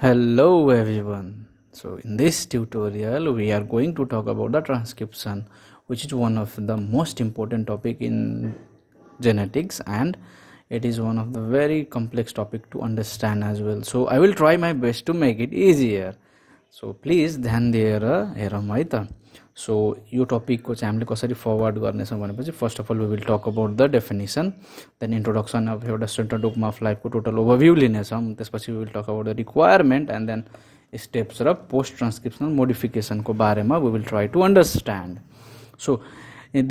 hello everyone so in this tutorial we are going to talk about the transcription which is one of the most important topic in genetics and it is one of the very complex topic to understand as well so i will try my best to make it easier so please ध्यान दिएर हेरौँ है त so यो टपिकको चाहिँ हामीले कसरी forward गर्नेछौँ भनेपछि first of all we will talk about the definition then introduction of एउटा सेन्ट्रल डोकमा अफ लाइफको टोटल ओभरभ्यू लिनेछौँ त्यसपछि we will talk about the requirement and then steps र पोस्ट ट्रान्सक्रिप्सनल मोडिफिकेसनको बारेमा we will try to understand so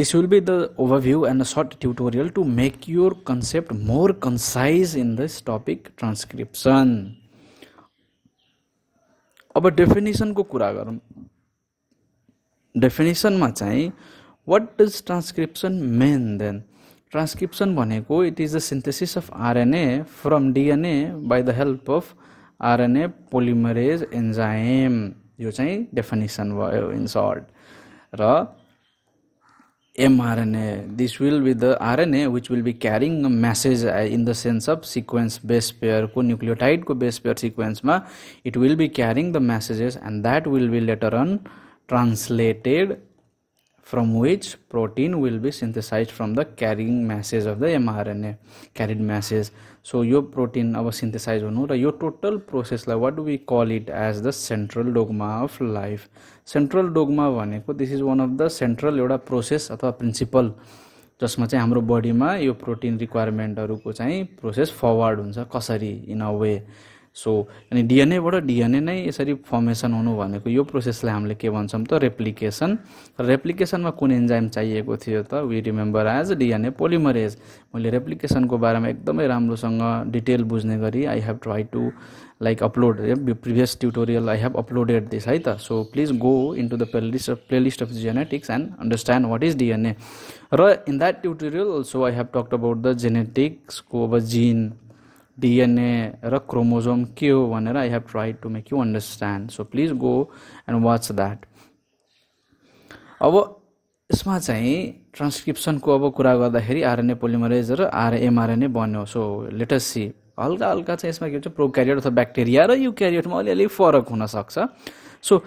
this will be the overview and a short tutorial to make your concept more concise in this topic transcription अब डेफिनेसनको कुरा गरौँ डेफिनेसनमा चाहिँ what does transcription mean then transcription भनेको it is the synthesis of RNA from DNA by the help of RNA polymerase enzyme यो चाहिँ definition भयो in short र mRNA. This will be the RNA which will be carrying a message uh, in the sense of sequence base pair को nucleotide को base pair sequence Ma, it will be carrying the messages and that will be later on translated from which protein will be synthesized from the carrying masses of the mRNA carried masses so your protein our synthesize हुनु र your total process like what do we call it as the central dogma of life central dogma one this is one of the central एउटा process the principle जसमा चाहिँ हाम्रो बडीमा यो protein रिक्वायरमेन्टहरूको चाहिँ process forward हुन्छ कसरी इन अ वे सो अनि डिएनएबाट डिएनए नै यसरी फर्मेसन हुनु भनेको यो प्रोसेसलाई हामीले के भन्छौँ त रेप्लिकेसन र रेप्लिकेसनमा कुन इन्जाइम चाहिएको थियो त we remember as DNA polymerase मैले रेप्लिकेसनको बारेमा एकदमै राम्रोसँग डिटेल बुझ्ने गरी I have try to like upload previous tutorial I have uploaded this है त so please go into the playlist of playlist of genetics and understand what is DNA र in that tutorial also I have टक्ट about the जेनेटिक्सको अब gene DNA र chromosome के हो भनेर I have try to make you understand so please go and watch that अब यसमा चाहिँ ट्रान्सक्रिप्सनको अब कुरा गर्दाखेरि आरएनए पोलिमरेज र आरएमआरएनए बन्यो सो लेटस सी हल्का हल्का चाहिँ यसमा के भन्छ प्रोक्यारियट अथवा ब्याक्टेरिया र युक्यारियटमा अलिअलि फरक हुनसक्छ सो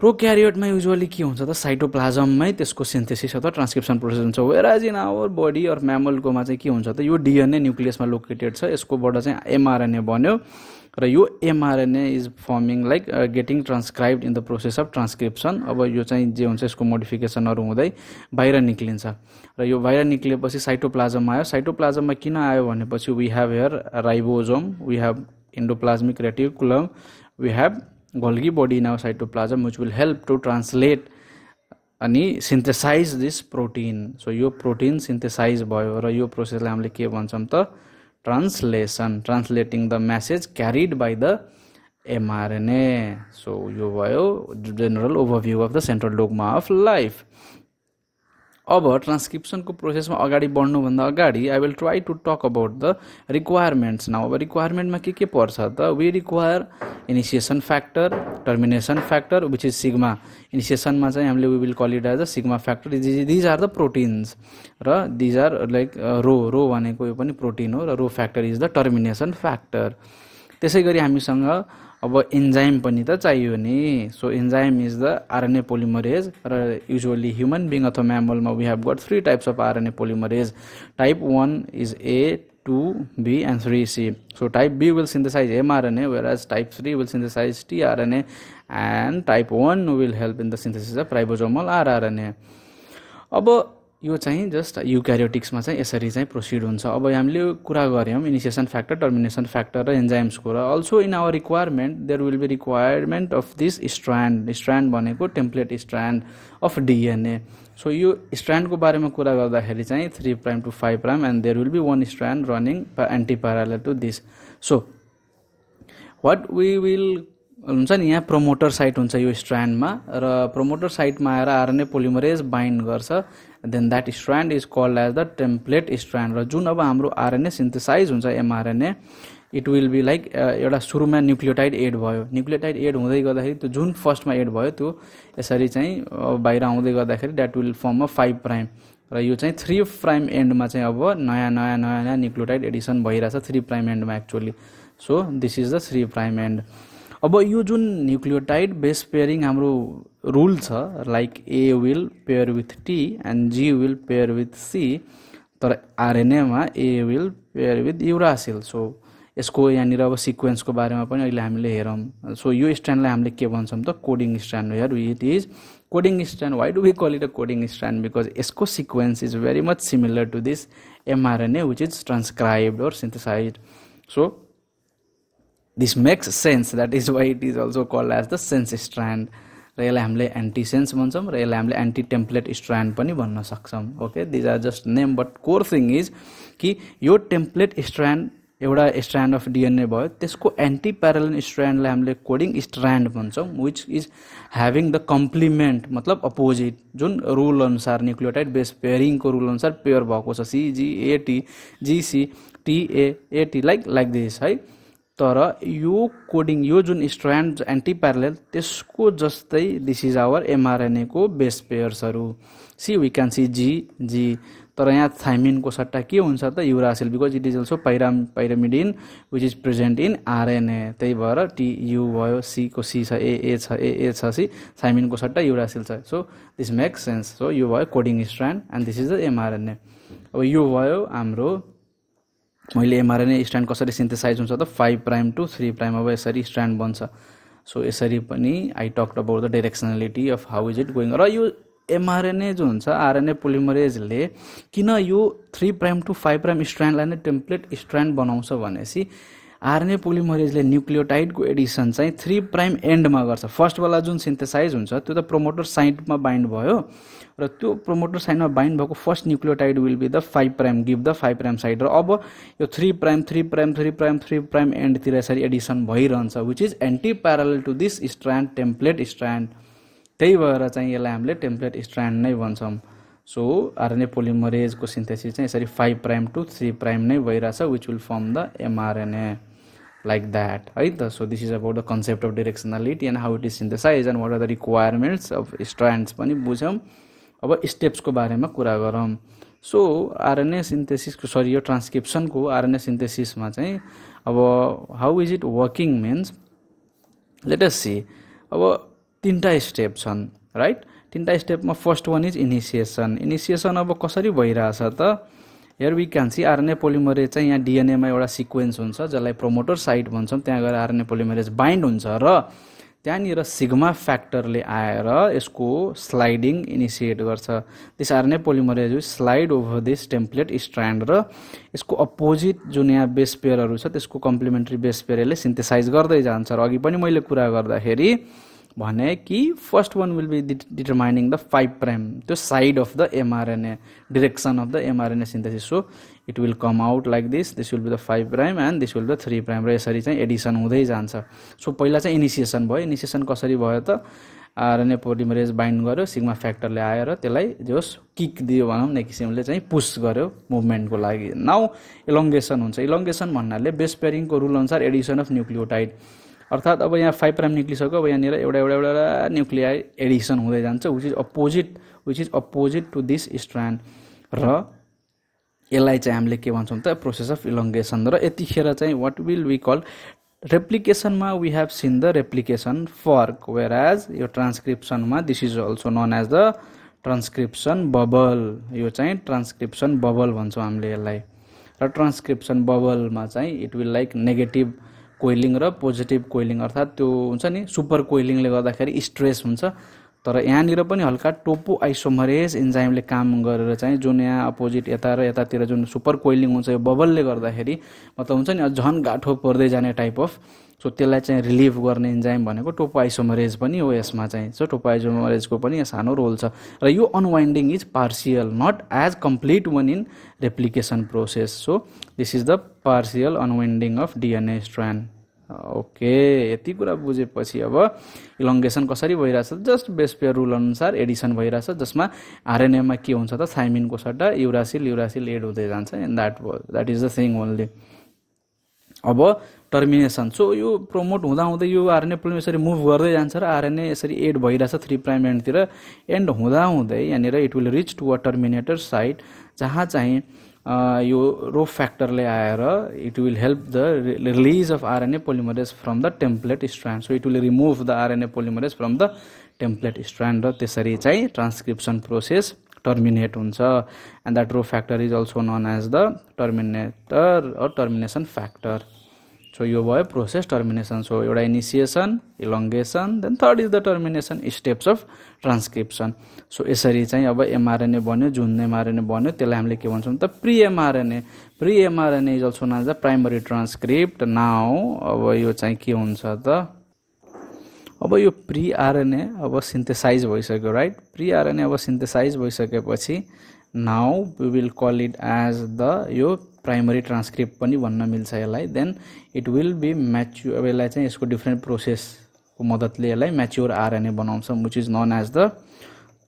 प्रोक्यारियोटमा युजली के हुन्छ त साइटोप्लाजममै त्यसको सिन्थेसिस अथवा ट्रान्सक्रिप्सन प्रोसेस हुन्छ whereas in our body or म्यामलकोमा चाहिँ के हुन्छ त यो डिएनए न्युक्लियसमा लोकेटेड छ यसकोबाट चाहिँ एमआरएनए बन्यो र यो mRNA is forming like getting transcribe in the process of transcription अब यो चाहिँ जे हुन्छ यसको मोडिफिकेसनहरू हुँदै बाहिर निक्लिन्छ र यो बाहिर निक्लिएपछि साइटोप्लाजममा आयो साइटोप्लाजममा किन आयो भनेपछि we have here ribosome we have endoplasmic reticulum we have Golgi body in our cytoplasm which will help to translate अनि सिन्थेसाइज दिस प्रोटिन सो यो प्रोटिन सिन्थेसाइज भयो र यो प्रोसेसलाई हामीले के भन्छौँ त translation translating the message carried by the mRNA so यो भयो general overview of the central dogma of life अब ट्रान्सक्रिप्सनको प्रोसेसमा अगाडि बढ्नुभन्दा अगाडि I will try to talk about the requirements now अब रिक्वायरमेन्टमा के के पर्छ त we require initiation factor termination factor which is sigma इनिसिएसनमा चाहिँ हामीले we will call it as a sigma factor these are the proteins र these are like rho rho भनेको यो पनि प्रोटिन हो र rho factor is the termination factor त्यसै गरी हामीसँग अब इन्जाइम पनि त चाहियो नि so enzyme is the RNA polymerase र युजली ह्युमन बिङ अथवा म्यामलमा we have got three types of RNA polymerase type one is A two B and three C so type B will synthesize mRNA whereas type three will synthesize tRNA and type one will help in the synthesis of ribosomal rRNA अब यो चाहिँ just युक्यारियोटिक्समा चाहिँ यसरी चाहिँ processed हुन्छ अब हामीले कुरा गऱ्यौँ इनिसिएसन फ्याक्टर टर्मिनेसन फ्याक्टर र एन्जाइम्सको र also in our requirement there will be requirement of this strand strand भनेको template strand of DNA so यो स्ट्रान्डको बारेमा कुरा गर्दाखेरि चाहिँ three prime to five prime and there will be one strand running antiparallel to this so what we will हुन्छ नि यहाँ प्रमोटर साइट हुन्छ यो स्ट्रान्डमा र प्रमोटर साइटमा आएर आरएनए पोलिमरेज बाइन्ड गर्छ then that strand is called as the template strand र जुन अब हाम्रो आरएनए सिन्थेसाइज हुन्छ mRNA it will be like एउटा सुरुमा न्युक्लियोटाइड एड भयो न्युक्लियोटाइड एड हुँदै गर्दाखेरि त्यो जुन फर्स्टमा एड भयो त्यो यसरी चाहिँ uh, बाहिर आउँदै गर्दाखेरि that will form a five prime र यो चाहिँ थ्री प्राइम एन्डमा चाहिँ अब नयाँ नयाँ नयाँ नयाँ न्युक्लियोटाइड एडिसन भइरहेछ थ्री प्राइम एन्डमा actually so this is the three prime end अब यो जुन न्युक्लियोटाइड बेस पेयरिङ हाम्रो रुल छ like A will pair with T and G will pair with C तर आरएनएमा A will pair with uracil so यसको यहाँनिर अब सिक्वेन्सको बारेमा पनि अहिले हामीले हेरौँ सो यो स्ट्यान्डलाई हामीले के भन्छौँ त coding strand here it is coding strand why do we call it a coding strand because यसको sequence is very much similar to this mRNA which is transcribed or synthesize so this makes sense that is why it is also called as the sense strand र यसलाई हामीले anti sense भन्छौँ र यसलाई हामीले anti template Strand पनि भन्न सक्छौँ okay these are just name but core thing इज कि यो टेम्प्लेट स्ट्रान्ड एउटा स्ट्रान्ड अफ डिएनए भयो त्यसको एन्टी प्यारलन स्ट्रान्डलाई हामीले कोडिङ स्ट्रान्ड भन्छौँ which is having the complement मतलब अपोजिट जुन रुल अनुसार न्युक्लियोटाइड बेस पेयरिङको रुल अनुसार पेयर भएको छ C G A T G C T A A T like like this है तर यो कोडिङ यो जुन स्ट्रान्ड एन्टी प्यारल त्यसको जस्तै दिस इज आवर एमआरएनएको बेस पेयर्सहरू see we can see G G तर यहाँ थाइमिनको सट्टा के हुन्छ त uracil because it is also pyram pyrimidine which is present in RNA त्यही भएर टियु भयो सीको सी छ ए ए छ ए ए छ सी थाइमिनको सट्टा युरासिल छ so this makes sense so यो भयो coding strand and this is the mRNA अब यो भयो हाम्रो मैले एमआरएनए स्ट्यान्ड कसरी सिन्थेसाइज हुन्छ त five prime to three prime अब यसरी स्ट्यान्ड बन्छ सो यसरी पनि I talk about the directionality of how is it going र यो एमआरएनए जो हुन्छ आरएनए पोलिमरेजले किन यो three prime to five prime स्ट्रान्डलाई नै टेम्प्लेट स्ट्रान्ड बनाउँछ भनेपछि आरएनए पोलिमरेजले न्युक्लियोटाइडको एडिसन चाहिँ थ्री प्राइम एन्डमा गर्छ फर्स्टवाला जुन सिन्थेसाइज हुन्छ त्यो त प्रोमोटर साइडमा बाइन्ड भयो र त्यो प्रोमोटर साइडमा बाइन्ड भएको first nucleotide will be the five prime give the five prime side र अब यो three prime three prime three prime three prime एन्डतिर यसरी एडिसन भइरहन्छ which is antiparallel to this strand template strand त्यही भएर चाहिँ यसलाई हामीले टेम्प्लेट स्ट्रान्ड नै भन्छौँ सो आरएनए पोलिमरेजको सिन्थेसिस चाहिँ यसरी five prime to three prime नै भइरहेछ which will form the mRNA like that right so this is about the concept of directionality and how it is synthesized and what are the requirements of strands पनि बुझौँ अब स्टेप्सको बारेमा कुरा गरौँ so RNA सिन्थेसिसको sorry यो ट्रान्सक्रिप्सनको RNA सिन्थेसिसमा चाहिँ अब how is it working means latest see अब तिनवटा स्टेप छन् राइट तिनवटा स्टेपमा first one is initiation initiation अब कसरी भइरहेछ त here we can see RNA polymerase चाहिँ यहाँ डिएनएमा एउटा सिक्वेन्स हुन्छ जसलाई प्रोमोटर साइट भन्छौँ त्यहाँ गएर आरएनए पोलिमरेज बाइन्ड हुन्छ र त्यहाँनिर सिग्मा फ्याक्टरले आएर यसको स्लाइडिङ इनिसिएट गर्छ this RNA polymerase slide over this template strand र यसको अपोजिट जुन यहाँ बेस पेयरहरू छ त्यसको कम्प्लिमेन्ट्री बेस पेयरले सिन्थेसाइज गर्दै जान्छ र अघि पनि मैले कुरा गर्दाखेरि भने कि first one will be determining the five prime त्यो side of the mRNA direction of the mRNA synthesis so it will come out like this this will be the five prime end this will the three prime र यसरी चाहिँ Edison हुँदै जान्छ so पहिला चाहिँ initiation भयो initiation कसरी भयो त आरएनए पोलिमरेज बाइन्ड गर्यो सिग्मा फ्याक्टरले आएर त्यसलाई जोस् किक दियो भनौँ न किसिमले चाहिँ पुस गर्यो मुभमेन्टको लागि नाउ इलोङ्गेसन हुन्छ इलोङ्गेसन भन्नाले बेस्ट पेरिङको रुल अनुसार एडिसन अफ न्युक्लियोटाइड अर्थात् अब यहाँ फाइभ प्राइम निक्लिसक्यो अब यहाँनिर एउटा एउटा एउटा न्युक्लिया एडिसन हुँदै जान्छ which is opposite which is opposite to this strand र यसलाई चाहिँ हामीले के भन्छौँ त प्रोसेस अफ इलङ्गेसन र यतिखेर चाहिँ वाट विल वी कल रेप्लिकेसनमा we have seen the replication fork whereas यो ट्रान्सक्रिप्सनमा this is also known as the transcription bubble यो चाहिँ ट्रान्सक्रिप्सन बबल भन्छौँ हामीले यसलाई र ट्रान्सक्रिप्सन बबलमा चाहिँ it will like negative coiling र पोजिटिभ कोइलिङ अर्थात् त्यो हुन्छ नि सुपर कोइलिङले गर्दाखेरि स्ट्रेस हुन्छ तर यहाँनिर पनि हल्का टोपो आइसोमरेज इन्जाइमले काम गरेर चाहिँ जुन यहाँ अपोजिट यता र यतातिर जुन सुपर कोइलिङ हुन्छ यो बबलले गर्दाखेरि मतलब हुन्छ नि झन गाठो पर्दै जाने टाइप अफ सो त्यसलाई चाहिँ रिलिभ गर्ने इन्जाइम भनेको टोपो आइसोमरेज पनि हो यसमा चाहिँ सो टोपो आइसोमरेजको पनि सानो रोल छ र यो unwinding is partial not as complete one in replication process so this is the partial unwinding of DNA strand okay यति कुरा बुझेपछि अब इलङ्गेसन कसरी भइरहेछ जस्ट बेस पेयर रुल अनुसार एडिसन भइरहेछ जसमा आरएनएमा के हुन्छ त साइमिनको सट्टा युरासिल युरासिल एड हुँदै जान्छ and that that is the thing only अब टर्मिनेसन सो यो प्रमोट हुँदा हुँदै यो आरएनए पुल यसरी मुभ गर्दै जान्छ र आरएनए यसरी एड भइरहेछ थ्री प्राइम एन्डतिर एन्ड हुँदा हुँदाहुँदै यहाँनिर it will reach to a terminator site जहाँ चाहिँ यो रो फ्याक्टरले आएर it will help the release of RNA polymerase from the template strand so it will remove the RNA polymerase from the template strand र त्यसरी चाहिँ transcription process terminate हुन्छ and that rho factor is also known as the terminator or termination factor so यो भयो process termination so एउटा initiation elongation then third is the termination steps of transcription so यसरी चाहिँ अब mRNA बन्यो जुन mRNA बन्यो त्यसलाई हामीले के भन्छौँ त pre mRNA pre mRNA is also known as the primary transcript now अब यो चाहिँ के हुन्छ त अब यो प्रिआरएनए अब सिन्थेसाइज भइसक्यो राइट प्रिआरएनए अब सिन्थेसाइज भइसकेपछि now we will call it as the यो प्राइमरी ट्रान्सक्रिप्ट पनि भन्न मिल्छ यसलाई then it will be mature अब यसलाई चाहिँ यसको डिफ्रेन्ट प्रोसेसको मद्दतले यसलाई म्याच्योर आरएनए बनाउँछ which is known as the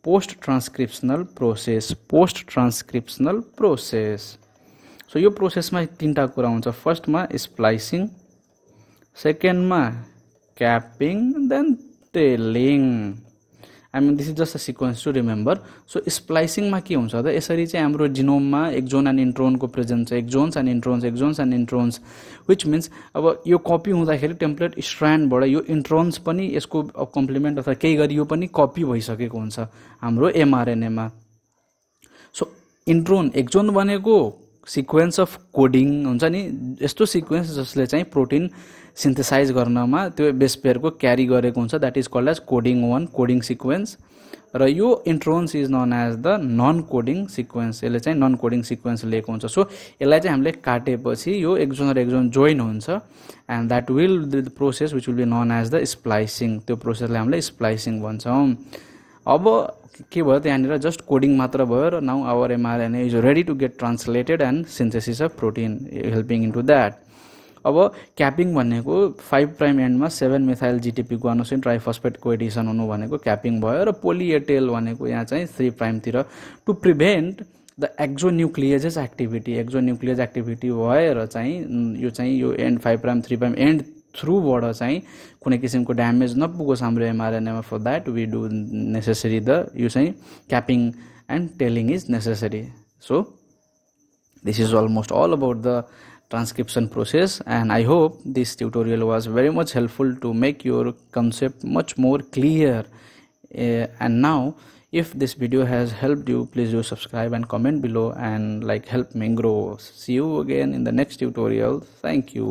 post transcriptional process post transcriptional process so यो प्रोसेसमा तिनवटा कुरा हुन्छ फर्स्टमा स्प्लाइसिङ सेकेन्डमा capping then tailing mean this is just a sequence to remember so स्प्लाइसिङमा के हुन्छ त यसरी चाहिँ हाम्रो जिनोममा एक्जोन एन्ड इन्ट्रोनको प्रेजेन्स छ exons and introns exons and introns which means अब यो कपी हुँदाखेरि टेम्प्लेट स्ट्रान्डबाट यो इन्ट्रोन्स पनि यसको कम्प्लिमेन्ट अथवा केही गरी यो पनि कपी भइसकेको हुन्छ हाम्रो एमआरएनएमा सो इन्ट्रोन एक्जोन भनेको सिक्वेन्स अफ कोडिङ हुन्छ नि यस्तो सिक्वेन्स जसले चाहिँ प्रोटिन सिन्थेसाइज गर्नमा त्यो बेस पेयरको क्यारी गरेको हुन्छ that is called as coding one coding sequence र यो introns is known as the non coding sequence यसले चाहिँ नन कोडिङ सिक्वेन्स लिएको हुन्छ सो यसलाई चाहिँ हामीले काटेपछि यो एकजोन र एकजोन जोइन हुन्छ and that will the process which will be known as the splicing त्यो प्रोसेसलाई हामीले स्प्लाइसिङ भन्छौँ अब के भयो त्यहाँनिर जस्ट कोडिङ मात्र भयो र now our mRNA is ready to get translated and synthesis of protein helping in to that अब क्यापिङ भनेको फाइभ प्राइम एन्डमा सेभेन मिथाइल जिटिपी ग्वानोसिन ट्राइफस्पेटको एडिसन हुनु भनेको क्यापिङ भयो र पोलिएटेल भनेको यहाँ चाहिँ थ्री प्राइमतिर to prevent the exonucleases activity exonuclease activity भएर चाहिँ यो चाहिँ यो end five prime three prime end Through थ्रुबाट चाहिँ कुनै किसिमको ड्यामेज नपुगोस् हाम्रो एमआरएनएमा for that we do necessary the यो say capping and tailing is necessary. So this is almost all about the transcription process and i hope this tutorial was very much helpful to make your concept much more clear uh, and now if this video has helped you please do subscribe and comment below and like help me grow see you again in the next tutorial thank you